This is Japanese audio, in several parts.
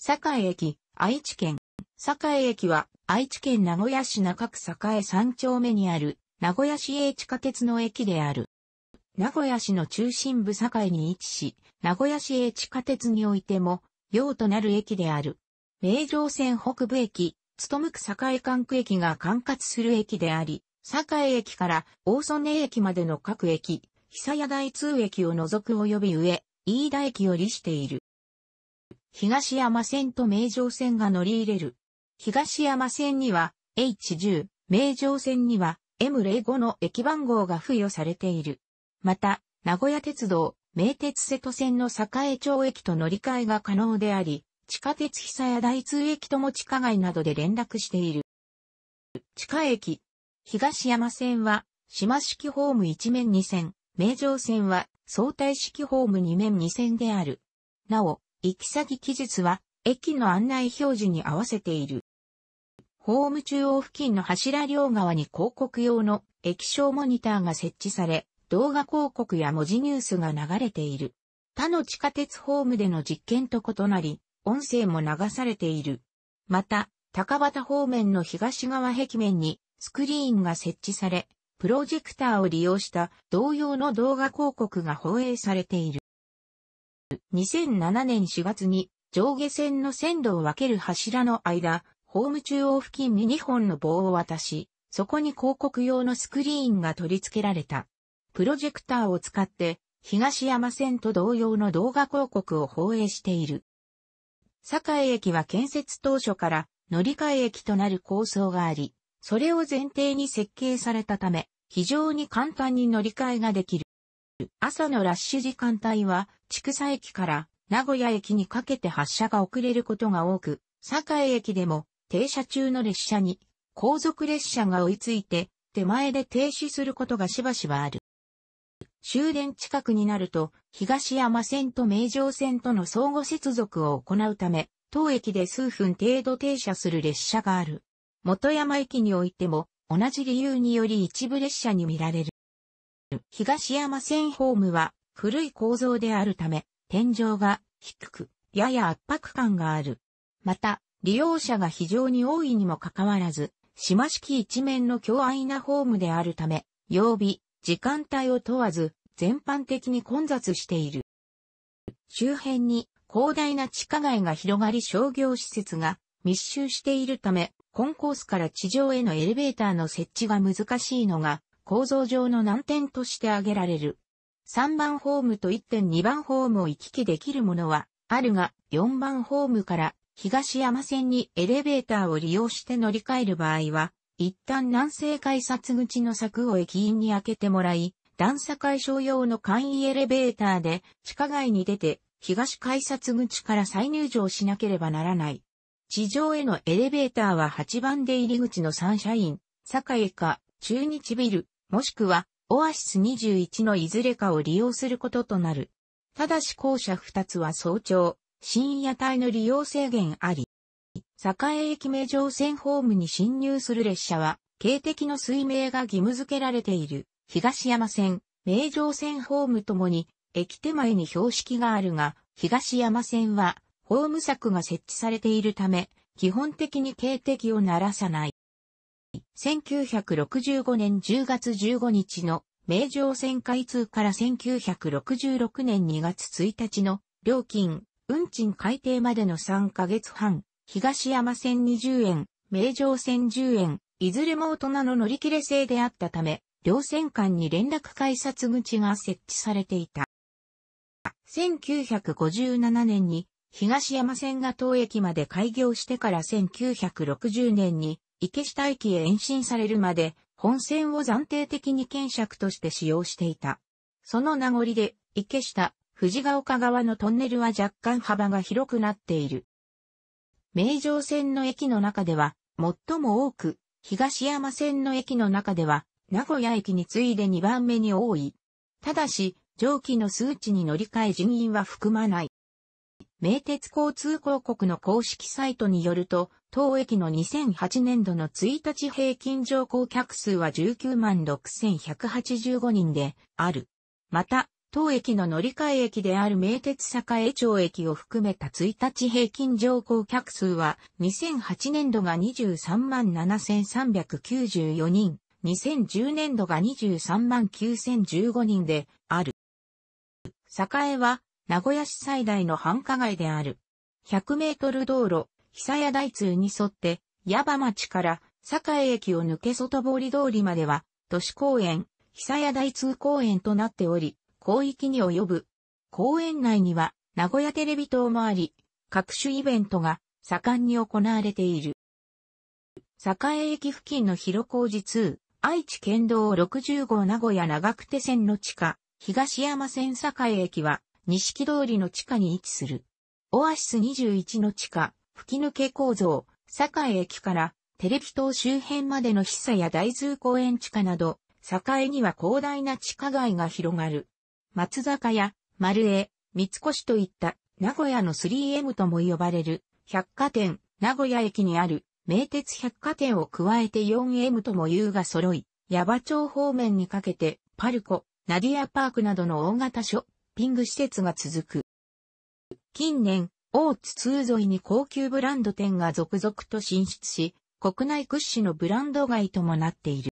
堺駅、愛知県。堺駅は、愛知県名古屋市中区堺三丁目にある、名古屋市営地下鉄の駅である。名古屋市の中心部堺に位置し、名古屋市営地下鉄においても、用となる駅である。名城線北部駅、む区堺管区駅が管轄する駅であり、堺駅から大曽根駅までの各駅、久屋台通駅を除く及び上、飯田駅よりしている。東山線と名城線が乗り入れる。東山線には H10、名城線には M05 の駅番号が付与されている。また、名古屋鉄道、名鉄瀬戸線の栄町駅と乗り換えが可能であり、地下鉄久屋大通駅とも地下街などで連絡している。地下駅。東山線は、島式ホーム1面2線、名城線は相対式ホーム2面2線である。なお、行き先記述は、駅の案内表示に合わせている。ホーム中央付近の柱両側に広告用の液晶モニターが設置され、動画広告や文字ニュースが流れている。他の地下鉄ホームでの実験と異なり、音声も流されている。また、高畑方面の東側壁面にスクリーンが設置され、プロジェクターを利用した同様の動画広告が放映されている。2007年4月に上下線の線路を分ける柱の間、ホーム中央付近に2本の棒を渡し、そこに広告用のスクリーンが取り付けられた。プロジェクターを使って東山線と同様の動画広告を放映している。堺駅は建設当初から乗り換え駅となる構想があり、それを前提に設計されたため、非常に簡単に乗り換えができる。朝のラッシュ時間帯は、千産駅から名古屋駅にかけて発車が遅れることが多く、栄駅でも停車中の列車に後続列車が追いついて手前で停止することがしばしばある。終電近くになると東山線と名城線との相互接続を行うため、当駅で数分程度停車する列車がある。元山駅においても同じ理由により一部列車に見られる。東山線ホームは古い構造であるため、天井が低く、やや圧迫感がある。また、利用者が非常に多いにもかかわらず、島式一面の強愛なホームであるため、曜日、時間帯を問わず、全般的に混雑している。周辺に広大な地下街が広がり商業施設が密集しているため、コンコースから地上へのエレベーターの設置が難しいのが構造上の難点として挙げられる。3番ホームと1.2番ホームを行き来できるものはあるが、4番ホームから東山線にエレベーターを利用して乗り換える場合は、一旦南西改札口の柵を駅員に開けてもらい、段差解消用の簡易エレベーターで地下街に出て東改札口から再入場しなければならない。地上へのエレベーターは8番出入り口のサンシャイン、坂井か中日ビル、もしくは、オアシス21のいずれかを利用することとなる。ただし校舎2つは早朝、深夜帯の利用制限あり。栄駅名城線ホームに進入する列車は、警笛の水明が義務付けられている、東山線、名城線ホームともに、駅手前に標識があるが、東山線は、ホーム柵が設置されているため、基本的に警笛を鳴らさない。1965年10月15日の名城線開通から1966年2月1日の料金、運賃改定までの3ヶ月半、東山線20円、名城線10円、いずれも大人の乗り切れ制であったため、両線間に連絡改札口が設置されていた。1957年に東山線が当駅まで開業してから1960年に池下駅へ延伸されるまで、本線を暫定的に検尺として使用していた。その名残で、池下、藤ヶ丘側のトンネルは若干幅が広くなっている。名城線の駅の中では、最も多く、東山線の駅の中では、名古屋駅に次いで2番目に多い。ただし、上記の数値に乗り換え人員は含まない。名鉄交通広告の公式サイトによると、当駅の2008年度の1日平均乗降客数は19万6185人である。また、当駅の乗り換え駅である名鉄栄町駅を含めた1日平均乗降客数は、2008年度が23万7394人、2010年度が23万9015人である。栄は名古屋市最大の繁華街である。100メートル道路、久屋大通に沿って、矢場町から栄駅を抜け外堀通りまでは、都市公園、久屋大通公園となっており、広域に及ぶ。公園内には、名古屋テレビ塔もあり、各種イベントが盛んに行われている。栄駅付近の広小路通、愛知県道60号名古屋長久手線の地下、東山線栄駅は、西木通りの地下に位置する。オアシス21の地下、吹き抜け構造、境駅からテレビ塔周辺までのヒサや大通公園地下など、境には広大な地下街が広がる。松坂屋、丸江、三越といった名古屋の 3M とも呼ばれる百貨店、名古屋駅にある名鉄百貨店を加えて 4M とも言うが揃い、矢場町方面にかけてパルコ、ナディアパークなどの大型ショッピング施設が続く。近年、大津通沿いに高級ブランド店が続々と進出し、国内屈指のブランド街ともなっている。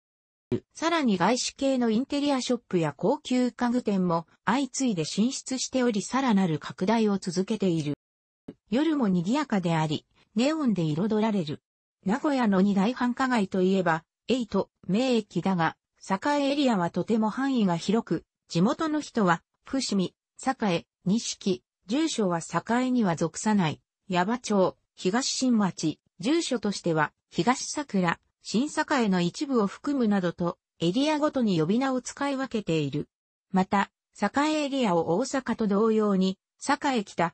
さらに外資系のインテリアショップや高級家具店も相次いで進出しておりさらなる拡大を続けている。夜も賑やかであり、ネオンで彩られる。名古屋の二大繁華街といえば、エイト、名駅だが、栄エリアはとても範囲が広く、地元の人は伏見、栄、錦、住所は栄には属さない、矢場町、東新町、住所としては、東桜、新栄の一部を含むなどと、エリアごとに呼び名を使い分けている。また、栄エリアを大阪と同様に、栄北、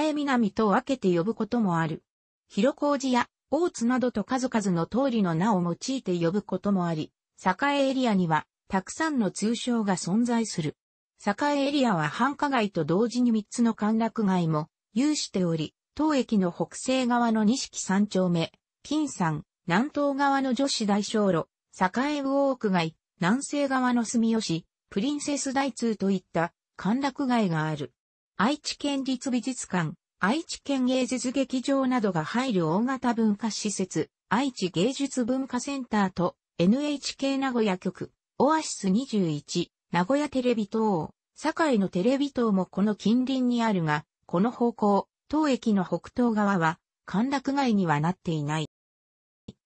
栄南と分けて呼ぶこともある。広小路や大津などと数々の通りの名を用いて呼ぶこともあり、栄エリアには、たくさんの通称が存在する。栄エリアは繁華街と同時に3つの歓楽街も有しており、当駅の北西側の錦三丁目、金山、南東側の女子大小路、栄ウォーク街、南西側の住吉、プリンセス大通といった歓楽街がある。愛知県立美術館、愛知県芸術劇場などが入る大型文化施設、愛知芸術文化センターと NHK 名古屋局、オアシス21、名古屋テレビ塔、堺のテレビ塔もこの近隣にあるが、この方向、当駅の北東側は、歓楽街にはなっていない。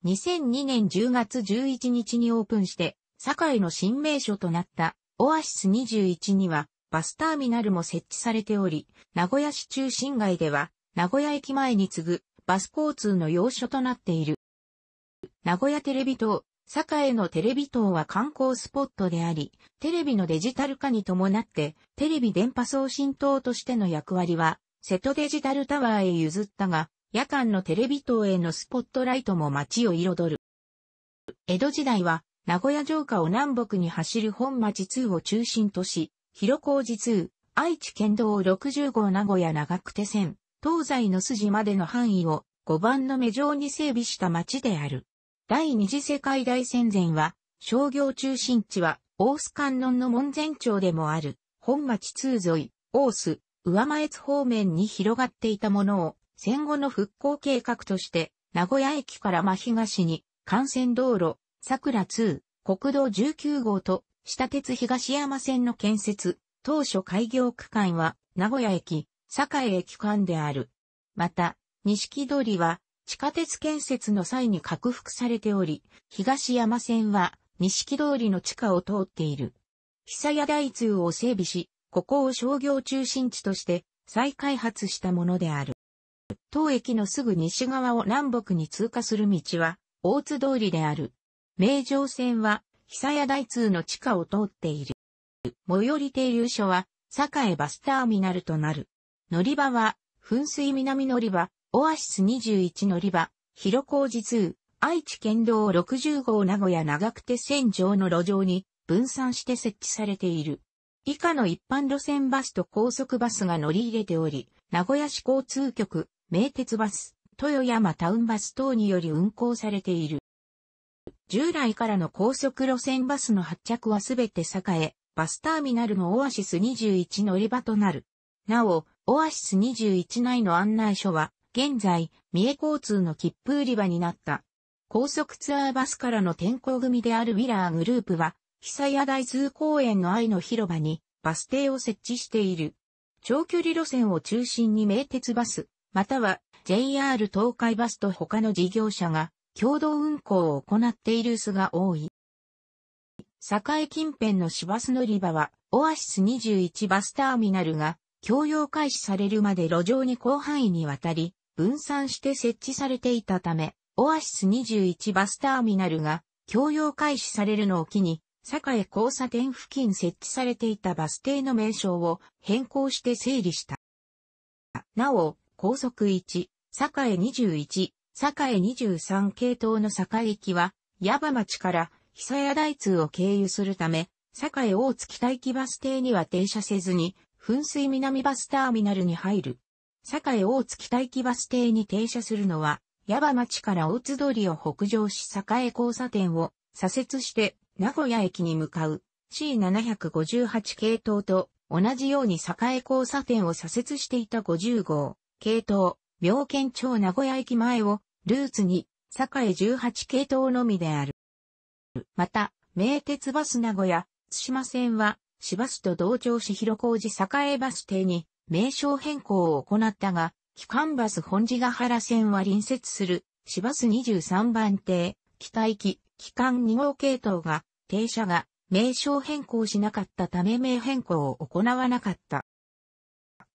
2002年10月11日にオープンして、堺の新名所となったオアシス21にはバスターミナルも設置されており、名古屋市中心街では名古屋駅前に次ぐバス交通の要所となっている。名古屋テレビ塔栄のテレビ塔は観光スポットであり、テレビのデジタル化に伴って、テレビ電波送信塔としての役割は、瀬戸デジタルタワーへ譲ったが、夜間のテレビ塔へのスポットライトも街を彩る。江戸時代は、名古屋城下を南北に走る本町2を中心とし、広小路2、愛知県道60号名古屋長久手線、東西の筋までの範囲を5番の目状に整備した町である。第二次世界大戦前は、商業中心地は、大須観音の門前町でもある、本町通沿い、大須、上前津方面に広がっていたものを、戦後の復興計画として、名古屋駅から真東に、幹線道路、桜2、国道19号と、下鉄東山線の建設、当初開業区間は、名古屋駅、栄駅間である。また、通りは、地下鉄建設の際に拡幅されており、東山線は錦通りの地下を通っている。久屋大通を整備し、ここを商業中心地として再開発したものである。当駅のすぐ西側を南北に通過する道は大津通りである。名城線は久屋大通の地下を通っている。最寄り停留所は、栄バスターミナルとなる。乗り場は、噴水南乗り場、オアシス21乗り場、広小路通、愛知県道60号名古屋長久手線上の路上に分散して設置されている。以下の一般路線バスと高速バスが乗り入れており、名古屋市交通局、名鉄バス、豊山タウンバス等により運行されている。従来からの高速路線バスの発着はすべて栄え、バスターミナルのオアシス21乗り場となる。なお、オアシス21内の案内所は、現在、三重交通の切符売り場になった。高速ツアーバスからの転校組であるウィラーグループは、久屋大通公園の愛の広場にバス停を設置している。長距離路線を中心に名鉄バス、または JR 東海バスと他の事業者が共同運行を行っている巣が多い。堺近辺の市バス乗り場は、オアシス21バスターミナルが、共用開始されるまで路上に広範囲にわたり、分散して設置されていたため、オアシス21バスターミナルが共用開始されるのを機に、栄交差点付近設置されていたバス停の名称を変更して整理した。なお、高速1、栄21、栄23系統の栄行きは、矢場町から久屋台通を経由するため、栄大月待機バス停には停車せずに、噴水南バスターミナルに入る。堺大月待機バス停に停車するのは、矢場町から大津通を北上し栄交差点を左折して名古屋駅に向かう C758 系統と同じように栄交差点を左折していた50号系統、妙見町名古屋駅前をルーツに栄18系統のみである。また、名鉄バス名古屋、津島線は、市バスと同調し広小路栄バス停に名称変更を行ったが、機関バス本地ヶ原線は隣接する、市バス23番艇、北行き、機関2号系統が、停車が、名称変更しなかったため名変更を行わなかった。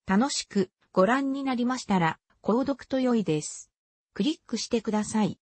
楽しくご覧になりましたら、購読と良いです。クリックしてください。